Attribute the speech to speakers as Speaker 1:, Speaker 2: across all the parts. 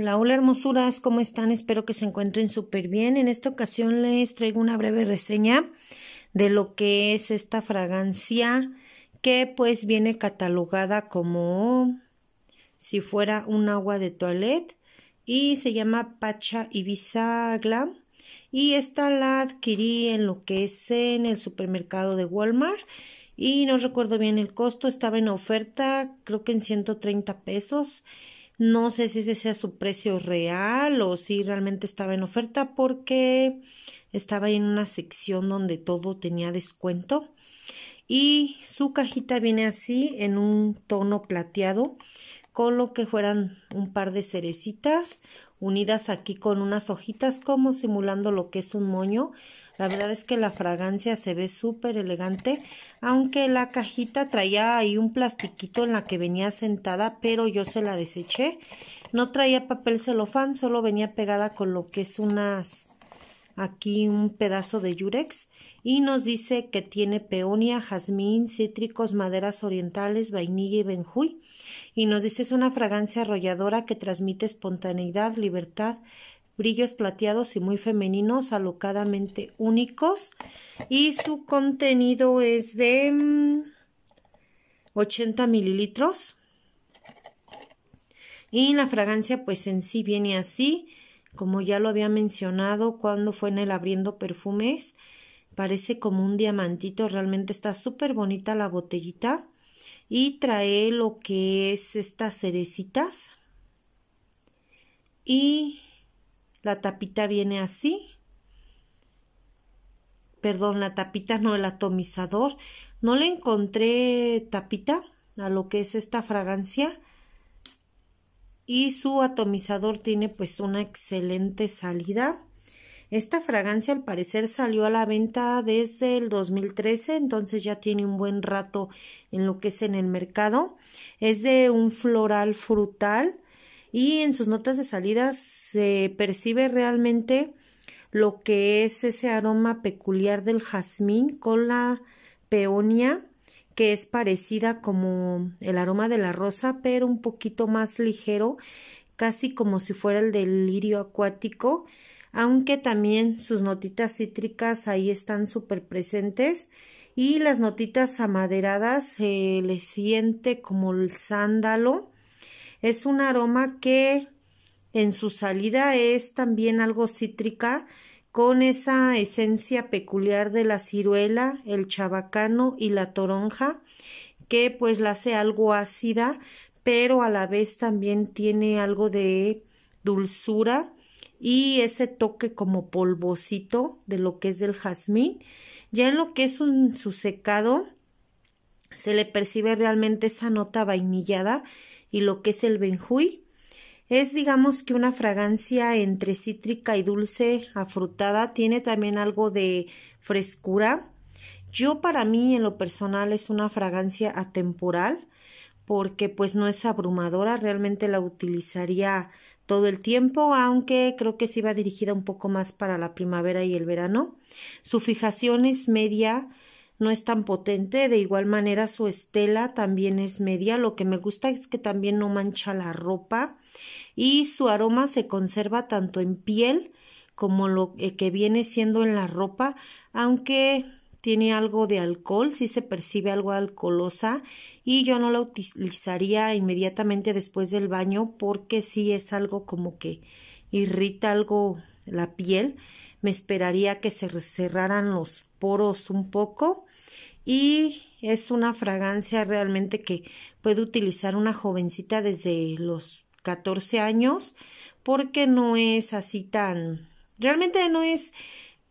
Speaker 1: Hola, hola hermosuras, ¿cómo están? Espero que se encuentren súper bien. En esta ocasión les traigo una breve reseña de lo que es esta fragancia que pues viene catalogada como si fuera un agua de toilette y se llama Pacha Ibiza Glam y esta la adquirí en lo que es en el supermercado de Walmart y no recuerdo bien el costo, estaba en oferta creo que en 130 pesos no sé si ese sea su precio real o si realmente estaba en oferta porque estaba en una sección donde todo tenía descuento. Y su cajita viene así en un tono plateado con lo que fueran un par de cerecitas, unidas aquí con unas hojitas como simulando lo que es un moño. La verdad es que la fragancia se ve súper elegante, aunque la cajita traía ahí un plastiquito en la que venía sentada, pero yo se la deseché. No traía papel celofán, solo venía pegada con lo que es unas aquí un pedazo de yurex y nos dice que tiene peonia, jazmín, cítricos, maderas orientales, vainilla y benjuy. Y nos dice es una fragancia arrolladora que transmite espontaneidad, libertad, brillos plateados y muy femeninos, alocadamente únicos. Y su contenido es de 80 mm, mililitros. Y la fragancia pues en sí viene así como ya lo había mencionado cuando fue en el abriendo perfumes. Parece como un diamantito, realmente está súper bonita la botellita. Y trae lo que es estas cerecitas. Y la tapita viene así. Perdón, la tapita no, el atomizador. No le encontré tapita a lo que es esta fragancia y su atomizador tiene pues una excelente salida. Esta fragancia al parecer salió a la venta desde el 2013, entonces ya tiene un buen rato en lo que es en el mercado. Es de un floral frutal y en sus notas de salida se percibe realmente lo que es ese aroma peculiar del jazmín con la peonia que es parecida como el aroma de la rosa, pero un poquito más ligero, casi como si fuera el del lirio acuático, aunque también sus notitas cítricas ahí están súper presentes y las notitas amaderadas se eh, le siente como el sándalo. Es un aroma que en su salida es también algo cítrica, con esa esencia peculiar de la ciruela, el chabacano y la toronja, que pues la hace algo ácida, pero a la vez también tiene algo de dulzura y ese toque como polvosito de lo que es del jazmín. Ya en lo que es un, su secado, se le percibe realmente esa nota vainillada y lo que es el benjuí es digamos que una fragancia entre cítrica y dulce, afrutada, tiene también algo de frescura. Yo para mí en lo personal es una fragancia atemporal porque pues no es abrumadora, realmente la utilizaría todo el tiempo, aunque creo que se va dirigida un poco más para la primavera y el verano. Su fijación es media, no es tan potente, de igual manera su estela también es media, lo que me gusta es que también no mancha la ropa y su aroma se conserva tanto en piel como lo eh, que viene siendo en la ropa, aunque tiene algo de alcohol, si se percibe algo alcoholosa y yo no la utilizaría inmediatamente después del baño porque si es algo como que irrita algo la piel me esperaría que se cerraran los poros un poco y es una fragancia realmente que puede utilizar una jovencita desde los 14 años porque no es así tan realmente no es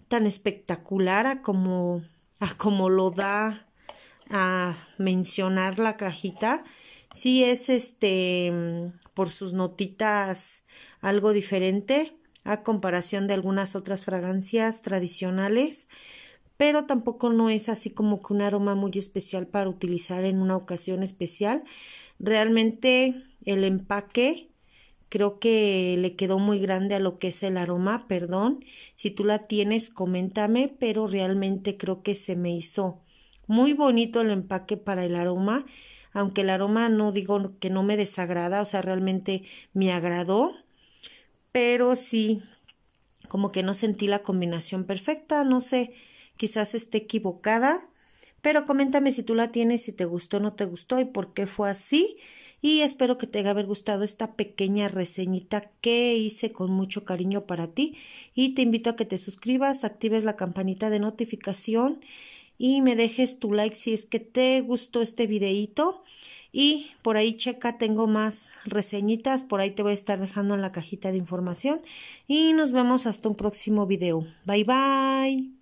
Speaker 1: tan espectacular a como a como lo da a mencionar la cajita sí es este por sus notitas algo diferente a comparación de algunas otras fragancias tradicionales, pero tampoco no es así como que un aroma muy especial para utilizar en una ocasión especial. Realmente el empaque creo que le quedó muy grande a lo que es el aroma, perdón. Si tú la tienes, coméntame, pero realmente creo que se me hizo muy bonito el empaque para el aroma, aunque el aroma no digo que no me desagrada, o sea, realmente me agradó pero sí, como que no sentí la combinación perfecta, no sé, quizás esté equivocada, pero coméntame si tú la tienes, si te gustó o no te gustó y por qué fue así. Y espero que te haya gustado esta pequeña reseñita que hice con mucho cariño para ti. Y te invito a que te suscribas, actives la campanita de notificación y me dejes tu like si es que te gustó este videito y por ahí checa, tengo más reseñitas, por ahí te voy a estar dejando en la cajita de información. Y nos vemos hasta un próximo video. Bye bye.